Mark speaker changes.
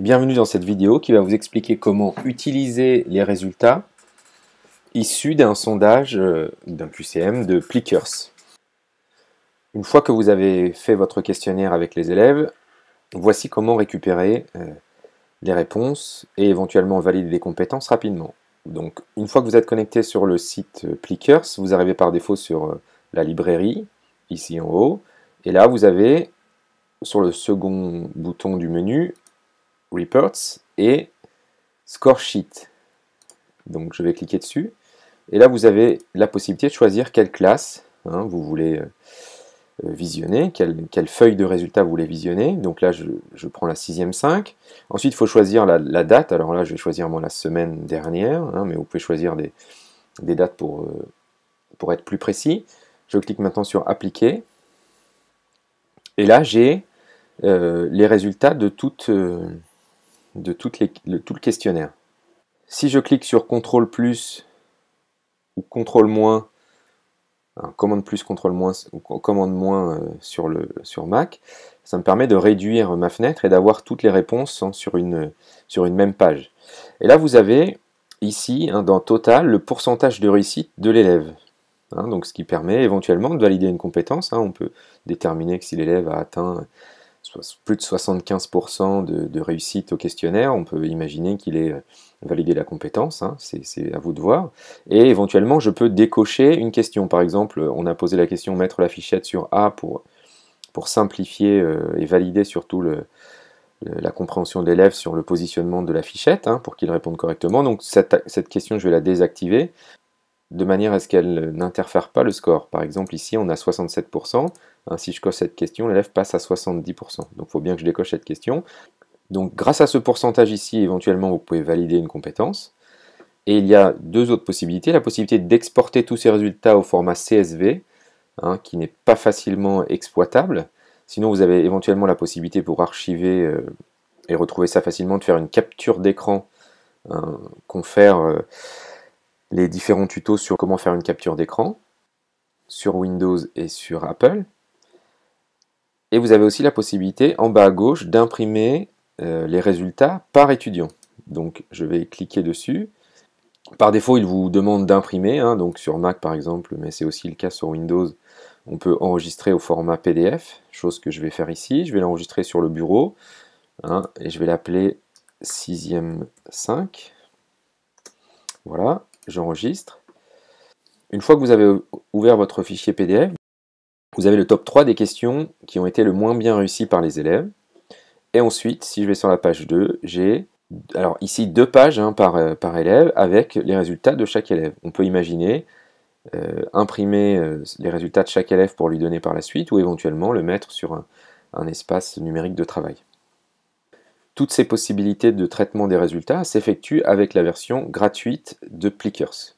Speaker 1: Bienvenue dans cette vidéo qui va vous expliquer comment utiliser les résultats issus d'un sondage euh, d'un QCM de Plickers. Une fois que vous avez fait votre questionnaire avec les élèves, voici comment récupérer euh, les réponses et éventuellement valider des compétences rapidement. Donc une fois que vous êtes connecté sur le site euh, Plickers, vous arrivez par défaut sur la librairie, ici en haut, et là vous avez sur le second bouton du menu Reports et Score Sheet. Donc je vais cliquer dessus. Et là, vous avez la possibilité de choisir quelle classe hein, vous voulez euh, euh, visionner, quelle, feuille de résultat vous voulez visionner. Donc là, je, prends la 6e 5. Ensuite, il faut choisir la, date. Alors là, je vais choisir la semaine dernière, hein, mais vous pouvez choisir des, dates euh, pour, être plus précis. Je clique maintenant sur Appliquer. Et là, j'ai les résultats de toutes de toutes les, tout le questionnaire. Si je clique sur contrôle plus ou contrôle moins, hein, commande plus, contrôle moins ou commande moins euh, sur, le, sur Mac, ça me permet de réduire ma fenêtre et d'avoir toutes les réponses hein, sur, une, sur une même page. Et là, vous avez ici, hein, dans Total, le pourcentage de réussite de l'élève. donc, ce qui permet éventuellement de valider une compétence. on peut déterminer que si l'élève a atteint plus de 75% de, réussite au questionnaire, on peut imaginer qu'il ait euh, validé la compétence, hein. c'est à vous de voir. Et éventuellement, je peux décocher une question. Par exemple, on a posé la question mettre la fichette sur A pour, pour simplifier euh, et valider surtout le, la compréhension de l'élève sur le positionnement de la fichette, hein, pour qu'il réponde correctement. Donc cette, cette question, je vais la désactiver de manière à ce qu'elle n'interfère pas le score. Par exemple, ici, on a 67%. Hein, si je coche cette question, l'élève passe à 70%. Donc, il faut bien que je décoche cette question. Donc, grâce à ce pourcentage ici, éventuellement, vous pouvez valider une compétence. Et il y a deux autres possibilités. La possibilité d'exporter tous ces résultats au format CSV, hein, qui n'est pas facilement exploitable. Sinon, vous avez éventuellement la possibilité pour archiver euh, et retrouver ça facilement, de faire une capture d'écran hein, qu'on fait... Euh, les différents tutos sur comment faire une capture d'écran sur Windows et sur Apple. Et vous avez aussi la possibilité en bas à gauche d'imprimer euh, les résultats par étudiant. Donc je vais cliquer dessus. Par défaut, il vous demande d'imprimer, hein, donc sur Mac par exemple, mais c'est aussi le cas sur Windows. On peut enregistrer au format PDF, chose que je vais faire ici. Je vais l'enregistrer sur le bureau hein, et je vais l'appeler 6e 5. Voilà j'enregistre. Une fois que vous avez ouvert votre fichier PDF, vous avez le top 3 des questions qui ont été le moins bien réussies par les élèves. Et ensuite, si je vais sur la page 2, j'ai alors ici deux pages hein, par, euh, par, élève avec les résultats de chaque élève. On peut imaginer euh, imprimer euh, les résultats de chaque élève pour lui donner par la suite ou éventuellement le mettre sur un espace numérique de travail. Toutes ces possibilités de traitement des résultats s'effectuent avec la version gratuite de Plickers.